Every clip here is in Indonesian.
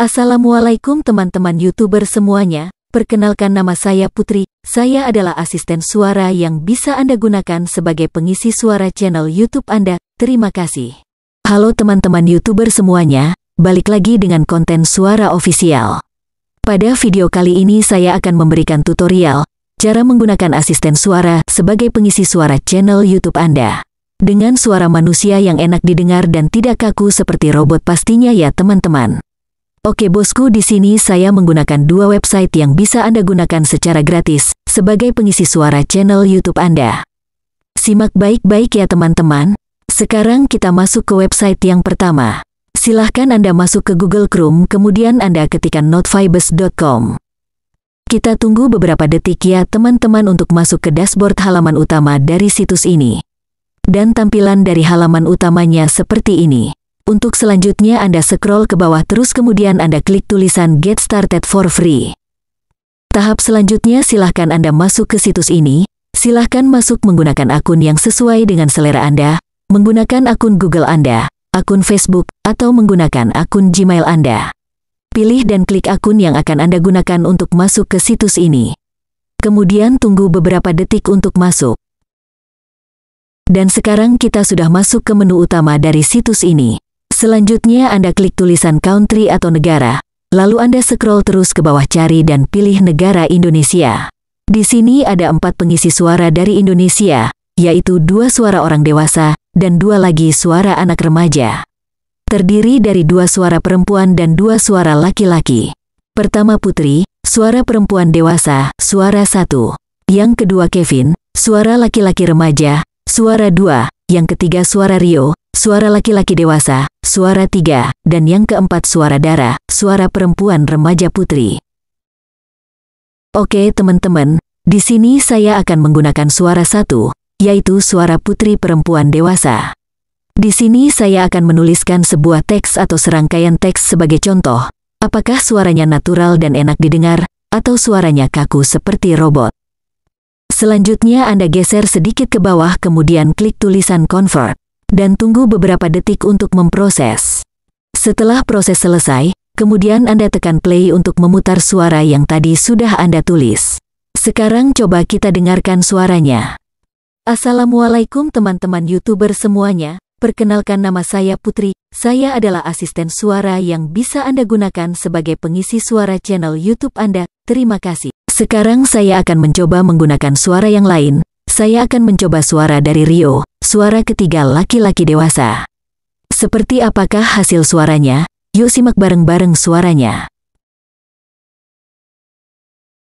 Assalamualaikum teman-teman YouTuber semuanya, perkenalkan nama saya Putri, saya adalah asisten suara yang bisa Anda gunakan sebagai pengisi suara channel YouTube Anda, terima kasih. Halo teman-teman YouTuber semuanya, balik lagi dengan konten suara ofisial. Pada video kali ini saya akan memberikan tutorial, cara menggunakan asisten suara sebagai pengisi suara channel YouTube Anda. Dengan suara manusia yang enak didengar dan tidak kaku seperti robot pastinya ya teman-teman. Oke bosku di sini saya menggunakan dua website yang bisa Anda gunakan secara gratis sebagai pengisi suara channel YouTube Anda. Simak baik-baik ya teman-teman. Sekarang kita masuk ke website yang pertama. Silahkan Anda masuk ke Google Chrome kemudian Anda ketikkan notfibers.com. Kita tunggu beberapa detik ya teman-teman untuk masuk ke dashboard halaman utama dari situs ini. Dan tampilan dari halaman utamanya seperti ini. Untuk selanjutnya Anda scroll ke bawah terus kemudian Anda klik tulisan Get Started for Free. Tahap selanjutnya silahkan Anda masuk ke situs ini, silahkan masuk menggunakan akun yang sesuai dengan selera Anda, menggunakan akun Google Anda, akun Facebook, atau menggunakan akun Gmail Anda. Pilih dan klik akun yang akan Anda gunakan untuk masuk ke situs ini. Kemudian tunggu beberapa detik untuk masuk. Dan sekarang kita sudah masuk ke menu utama dari situs ini. Selanjutnya Anda klik tulisan country atau negara, lalu Anda scroll terus ke bawah cari dan pilih negara Indonesia. Di sini ada empat pengisi suara dari Indonesia, yaitu dua suara orang dewasa dan dua lagi suara anak remaja. Terdiri dari dua suara perempuan dan dua suara laki-laki. Pertama Putri, suara perempuan dewasa, suara satu. Yang kedua Kevin, suara laki-laki remaja, suara dua. Yang ketiga suara Rio, suara laki-laki dewasa, suara tiga, dan yang keempat suara darah, suara perempuan remaja putri. Oke teman-teman, di sini saya akan menggunakan suara satu, yaitu suara putri perempuan dewasa. Di sini saya akan menuliskan sebuah teks atau serangkaian teks sebagai contoh, apakah suaranya natural dan enak didengar, atau suaranya kaku seperti robot. Selanjutnya Anda geser sedikit ke bawah kemudian klik tulisan Convert dan tunggu beberapa detik untuk memproses. Setelah proses selesai, kemudian Anda tekan play untuk memutar suara yang tadi sudah Anda tulis. Sekarang coba kita dengarkan suaranya. Assalamualaikum teman-teman YouTuber semuanya. Perkenalkan nama saya Putri, saya adalah asisten suara yang bisa Anda gunakan sebagai pengisi suara channel YouTube Anda. Terima kasih. Sekarang saya akan mencoba menggunakan suara yang lain. Saya akan mencoba suara dari Rio, suara ketiga laki-laki dewasa. Seperti apakah hasil suaranya? Yuk simak bareng-bareng suaranya.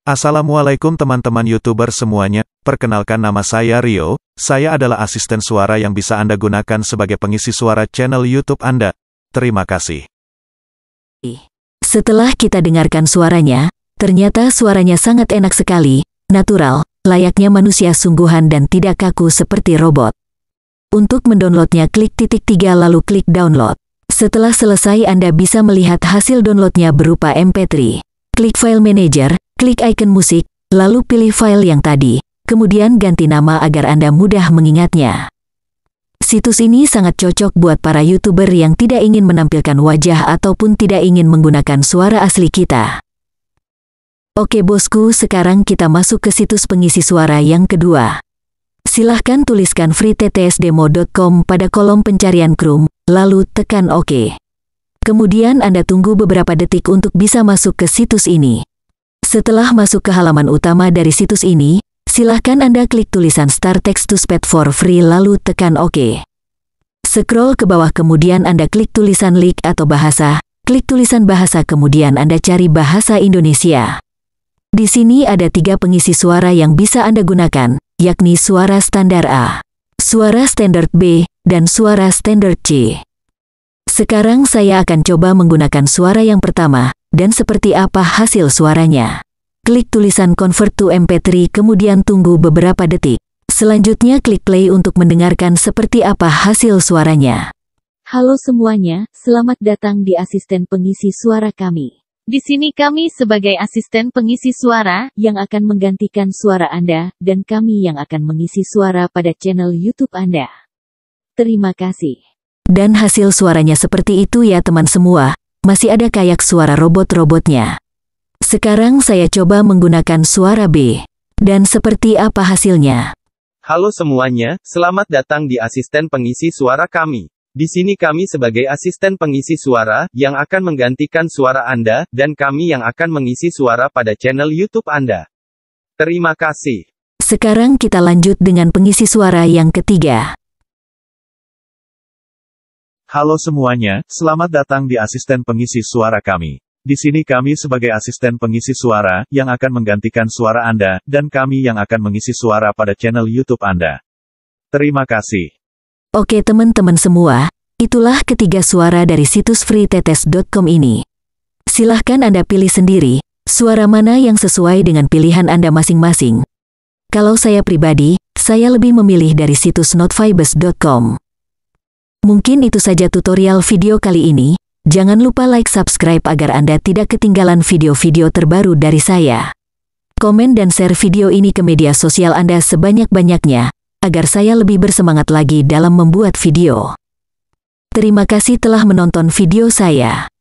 Assalamualaikum teman-teman YouTuber semuanya, perkenalkan nama saya Rio, saya adalah asisten suara yang bisa Anda gunakan sebagai pengisi suara channel YouTube Anda. Terima kasih. Setelah kita dengarkan suaranya, Ternyata suaranya sangat enak sekali, natural, layaknya manusia sungguhan dan tidak kaku seperti robot. Untuk mendownloadnya klik titik tiga lalu klik download. Setelah selesai Anda bisa melihat hasil downloadnya berupa MP3. Klik file manager, klik icon musik, lalu pilih file yang tadi, kemudian ganti nama agar Anda mudah mengingatnya. Situs ini sangat cocok buat para YouTuber yang tidak ingin menampilkan wajah ataupun tidak ingin menggunakan suara asli kita. Oke bosku, sekarang kita masuk ke situs pengisi suara yang kedua. Silahkan tuliskan freettsdemo.com pada kolom pencarian Chrome, lalu tekan OK. Kemudian Anda tunggu beberapa detik untuk bisa masuk ke situs ini. Setelah masuk ke halaman utama dari situs ini, silahkan Anda klik tulisan Start Text to Speed for Free lalu tekan OK. Scroll ke bawah kemudian Anda klik tulisan link atau bahasa, klik tulisan bahasa kemudian Anda cari bahasa Indonesia. Di sini ada tiga pengisi suara yang bisa Anda gunakan, yakni suara standar A, suara standar B, dan suara standar C. Sekarang saya akan coba menggunakan suara yang pertama, dan seperti apa hasil suaranya. Klik tulisan Convert to MP3 kemudian tunggu beberapa detik. Selanjutnya klik play untuk mendengarkan seperti apa hasil suaranya. Halo semuanya, selamat datang di asisten pengisi suara kami. Di sini kami sebagai asisten pengisi suara yang akan menggantikan suara Anda dan kami yang akan mengisi suara pada channel YouTube Anda. Terima kasih. Dan hasil suaranya seperti itu ya teman semua, masih ada kayak suara robot-robotnya. Sekarang saya coba menggunakan suara B. Dan seperti apa hasilnya? Halo semuanya, selamat datang di asisten pengisi suara kami. Di sini kami sebagai asisten pengisi suara, yang akan menggantikan suara Anda, dan kami yang akan mengisi suara pada channel YouTube Anda. Terima kasih. Sekarang kita lanjut dengan pengisi suara yang ketiga. Halo semuanya, selamat datang di asisten pengisi suara kami. Di sini kami sebagai asisten pengisi suara, yang akan menggantikan suara Anda, dan kami yang akan mengisi suara pada channel YouTube Anda. Terima kasih. Oke teman-teman semua, itulah ketiga suara dari situs freetetes.com ini. Silahkan Anda pilih sendiri, suara mana yang sesuai dengan pilihan Anda masing-masing. Kalau saya pribadi, saya lebih memilih dari situs notfibers.com. Mungkin itu saja tutorial video kali ini. Jangan lupa like subscribe agar Anda tidak ketinggalan video-video terbaru dari saya. Komen dan share video ini ke media sosial Anda sebanyak-banyaknya agar saya lebih bersemangat lagi dalam membuat video. Terima kasih telah menonton video saya.